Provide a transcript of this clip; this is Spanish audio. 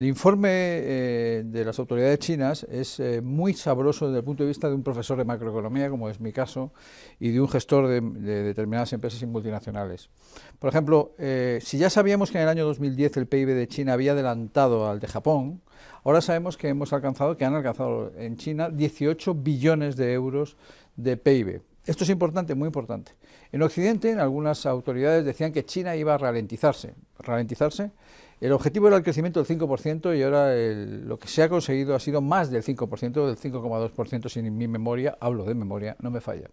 El informe eh, de las autoridades chinas es eh, muy sabroso desde el punto de vista de un profesor de macroeconomía, como es mi caso, y de un gestor de, determinadas empresas y multinacionales. Por ejemplo, eh, si ya sabíamos que en el año 2010 el PIB de China había adelantado al de Japón, ahora sabemos que hemos alcanzado, que han alcanzado en China 18 billones de euros de PIB. Esto es importante, muy importante. En Occidente, algunas autoridades decían que China iba a ralentizarse. ¿Ralentizarse? El objetivo era el crecimiento del 5% y ahora lo que se ha conseguido ha sido más del 5%, del 5,2% sin mi memoria, hablo de memoria, no me falla.